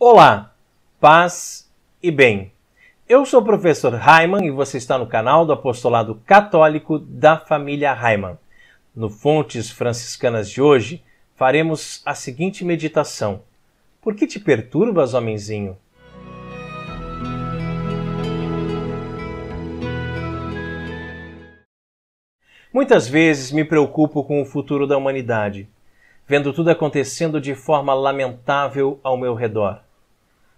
Olá, paz e bem. Eu sou o professor Raiman e você está no canal do Apostolado Católico da Família Raiman. No Fontes Franciscanas de hoje, faremos a seguinte meditação. Por que te perturbas, homenzinho? Muitas vezes me preocupo com o futuro da humanidade, vendo tudo acontecendo de forma lamentável ao meu redor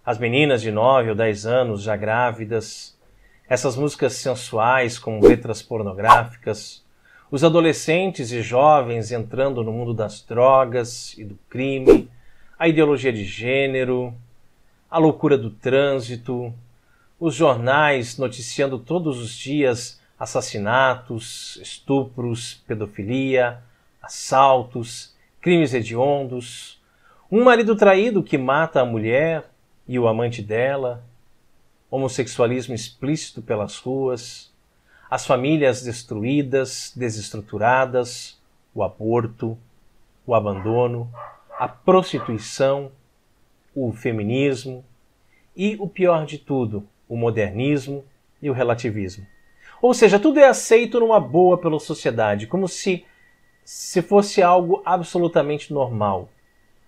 as meninas de 9 ou 10 anos já grávidas, essas músicas sensuais com letras pornográficas, os adolescentes e jovens entrando no mundo das drogas e do crime, a ideologia de gênero, a loucura do trânsito, os jornais noticiando todos os dias assassinatos, estupros, pedofilia, assaltos, crimes hediondos, um marido traído que mata a mulher, e o amante dela, homossexualismo explícito pelas ruas, as famílias destruídas, desestruturadas, o aborto, o abandono, a prostituição, o feminismo e, o pior de tudo, o modernismo e o relativismo. Ou seja, tudo é aceito numa boa pela sociedade, como se se fosse algo absolutamente normal.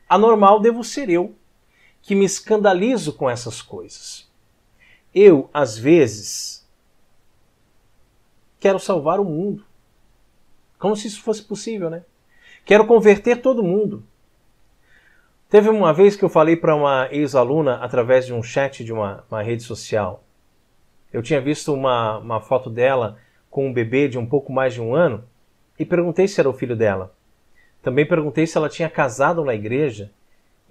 Anormal devo ser eu, que me escandalizo com essas coisas. Eu, às vezes, quero salvar o mundo. Como se isso fosse possível, né? Quero converter todo mundo. Teve uma vez que eu falei para uma ex-aluna através de um chat de uma, uma rede social. Eu tinha visto uma, uma foto dela com um bebê de um pouco mais de um ano e perguntei se era o filho dela. Também perguntei se ela tinha casado na igreja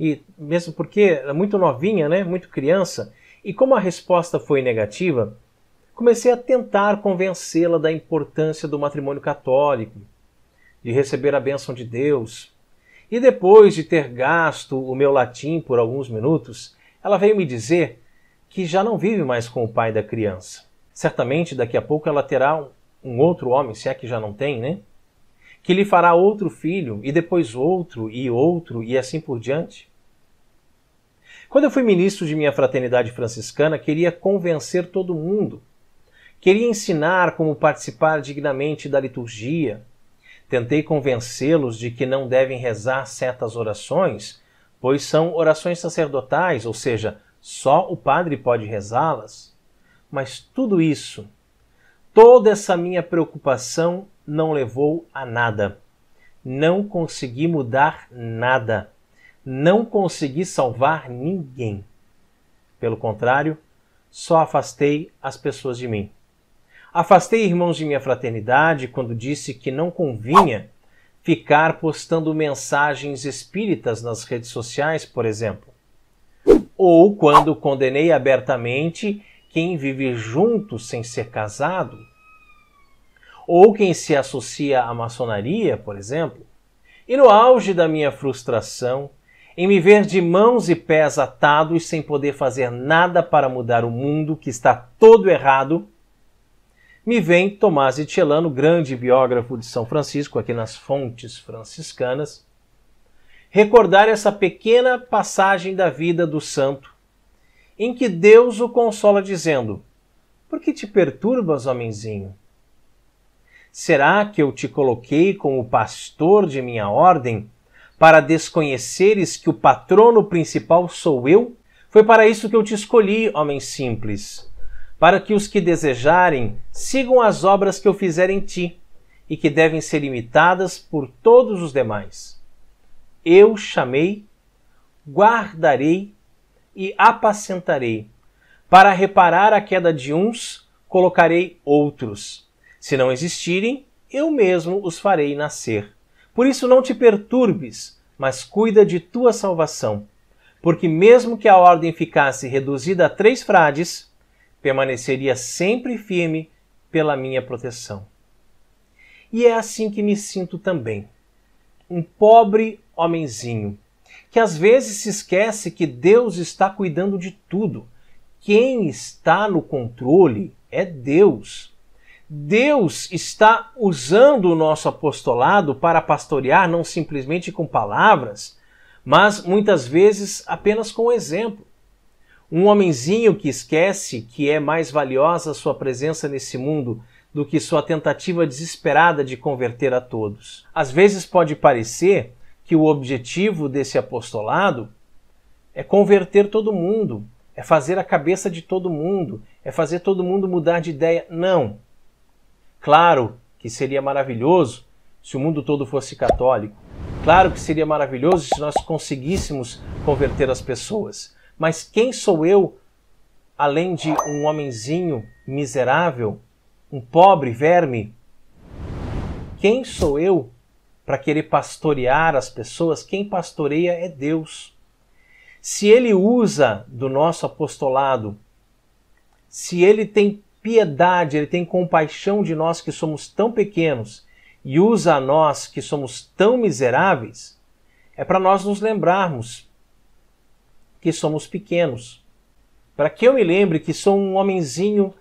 e mesmo porque era muito novinha, né, muito criança, e como a resposta foi negativa, comecei a tentar convencê-la da importância do matrimônio católico, de receber a bênção de Deus. E depois de ter gasto o meu latim por alguns minutos, ela veio me dizer que já não vive mais com o pai da criança. Certamente daqui a pouco ela terá um, um outro homem, se é que já não tem, né? Que lhe fará outro filho, e depois outro, e outro, e assim por diante. Quando eu fui ministro de minha fraternidade franciscana, queria convencer todo mundo. Queria ensinar como participar dignamente da liturgia. Tentei convencê-los de que não devem rezar certas orações, pois são orações sacerdotais, ou seja, só o padre pode rezá-las. Mas tudo isso, toda essa minha preocupação não levou a nada. Não consegui mudar nada não consegui salvar ninguém. Pelo contrário, só afastei as pessoas de mim. Afastei irmãos de minha fraternidade quando disse que não convinha ficar postando mensagens espíritas nas redes sociais, por exemplo. Ou quando condenei abertamente quem vive junto sem ser casado. Ou quem se associa à maçonaria, por exemplo. E no auge da minha frustração, em me ver de mãos e pés atados sem poder fazer nada para mudar o mundo que está todo errado, me vem Tomás de Celano, grande biógrafo de São Francisco, aqui nas fontes franciscanas, recordar essa pequena passagem da vida do santo, em que Deus o consola dizendo: Por que te perturbas, homenzinho? Será que eu te coloquei como pastor de minha ordem para desconheceres que o patrono principal sou eu? Foi para isso que eu te escolhi, homem simples, para que os que desejarem sigam as obras que eu fizer em ti, e que devem ser imitadas por todos os demais. Eu chamei, guardarei e apacentarei. Para reparar a queda de uns, colocarei outros. Se não existirem, eu mesmo os farei nascer por isso não te perturbes, mas cuida de tua salvação. Porque mesmo que a ordem ficasse reduzida a três frades, permaneceria sempre firme pela minha proteção. E é assim que me sinto também. Um pobre homenzinho, que às vezes se esquece que Deus está cuidando de tudo. Quem está no controle é Deus. Deus está usando o nosso apostolado para pastorear não simplesmente com palavras, mas muitas vezes apenas com exemplo. Um homenzinho que esquece que é mais valiosa sua presença nesse mundo do que sua tentativa desesperada de converter a todos. Às vezes pode parecer que o objetivo desse apostolado é converter todo mundo, é fazer a cabeça de todo mundo, é fazer todo mundo mudar de ideia. Não Claro que seria maravilhoso se o mundo todo fosse católico. Claro que seria maravilhoso se nós conseguíssemos converter as pessoas. Mas quem sou eu, além de um homenzinho miserável, um pobre verme? Quem sou eu para querer pastorear as pessoas? Quem pastoreia é Deus. Se ele usa do nosso apostolado, se ele tem piedade, ele tem compaixão de nós que somos tão pequenos e usa a nós que somos tão miseráveis, é para nós nos lembrarmos que somos pequenos. Para que eu me lembre que sou um homenzinho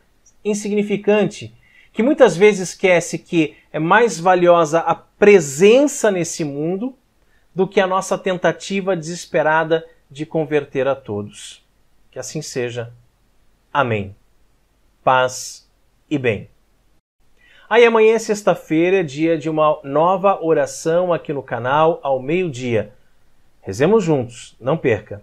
insignificante, que muitas vezes esquece que é mais valiosa a presença nesse mundo do que a nossa tentativa desesperada de converter a todos. Que assim seja. Amém paz e bem. Aí amanhã é sexta-feira, é dia de uma nova oração aqui no canal ao meio-dia. Rezemos juntos, não perca.